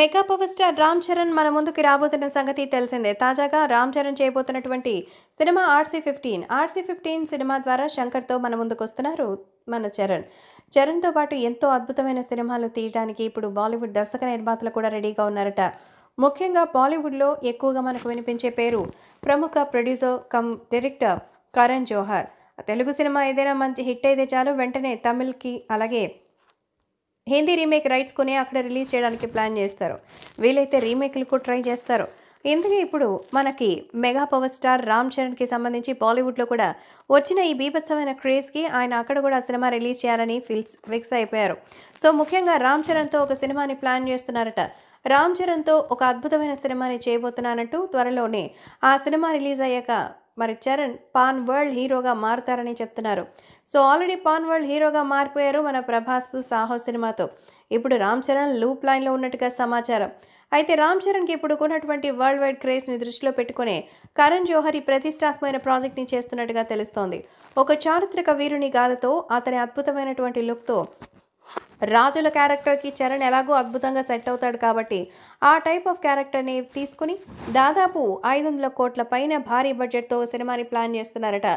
mega power star Ram Charan మన ముందుకు రాబోతున్న సంగతి తెలిసిందే తాజాగా రామ్ చరణ్ చేయబోతున్నటువంటి cinema RC fifteen RC fifteen cinema ద్వారా శంకర్తో మన ముందుకు వస్తున్నారు మన చరణ్ చరణ్తో పాటు ఎంతో అద్భుతమైన సినిమాలు తీయడానికి ఇప్పుడు బాలీవుడ్ దర్శక నిర్మాతలు కూడా రెడీగా ఉన్నారట ముఖ్యంగా బాలీవుడ్లో ఎక్కువగా మనకు వినిపించే పేరు ప్రముఖ producer cum director Karan Johar Telugu cinema ఏదైనా మంచి హిట్ అయితే చాలు వెంటనే తమిళ్కి అలాగే హిందీ రీమేక్ రైట్స్ కొని అక్కడ రిలీజ్ చేయడానికి ప్లాన్ చేస్తారు వీలైతే రీమేక్లకు ట్రై చేస్తారు ఇందుకే ఇప్పుడు మనకి మెగా పవర్ స్టార్ రామ్ చరణ్కి సంబంధించి బాలీవుడ్లో కూడా వచ్చిన ఈ బీభత్సమైన క్రేజ్కి ఆయన అక్కడ కూడా సినిమా రిలీజ్ చేయాలని ఫిల్స్ ఫిక్స్ అయిపోయారు సో ముఖ్యంగా రామ్ చరణ్తో ఒక సినిమాని ప్లాన్ చేస్తున్నారట రామ్ చరణ్తో ఒక అద్భుతమైన సినిమాని చేయబోతున్నానంటూ త్వరలోనే ఆ సినిమా రిలీజ్ అయ్యాక మరి చరణ్ పాన్ వరల్డ్ హీరోగా మారుతారని చెప్తున్నారు సో ఆల్రెడీ పాన్ వరల్డ్ హీరోగా మారిపోయారు మన ప్రభాస్ సాహో సినిమాతో ఇప్పుడు రామ్ చరణ్ లూప్ లైన్లో ఉన్నట్టుగా సమాచారం అయితే రామ్ చరణ్కి ఇప్పుడు కొన్నటువంటి వరల్డ్ వైడ్ క్రేజ్ని దృష్టిలో పెట్టుకునే కరణ్ జోహర్ ఈ ప్రతిష్టాత్మైన ప్రాజెక్ట్ని చేస్తున్నట్టుగా తెలుస్తోంది ఒక చారిత్రక వీరుని గాథతో అతని అద్భుతమైనటువంటి లుక్తో రాజుల క్యారెక్టర్కి చరణ్ ఎలాగో అద్భుతంగా సెట్ అవుతాడు కాబట్టి ఆ టైప్ ఆఫ్ క్యారెక్టర్ని తీసుకుని దాదాపు ఐదు వందల కోట్ల పైన భారీ బడ్జెట్తో సినిమాని ప్లాన్ చేస్తున్నారట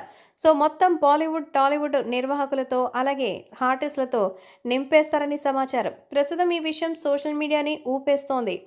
సో మొత్తం బాలీవుడ్ టాలీవుడ్ నిర్వాహకులతో అలాగే ఆర్టిస్టులతో నింపేస్తారని సమాచారం ప్రస్తుతం ఈ విషయం సోషల్ మీడియాని ఊపేస్తోంది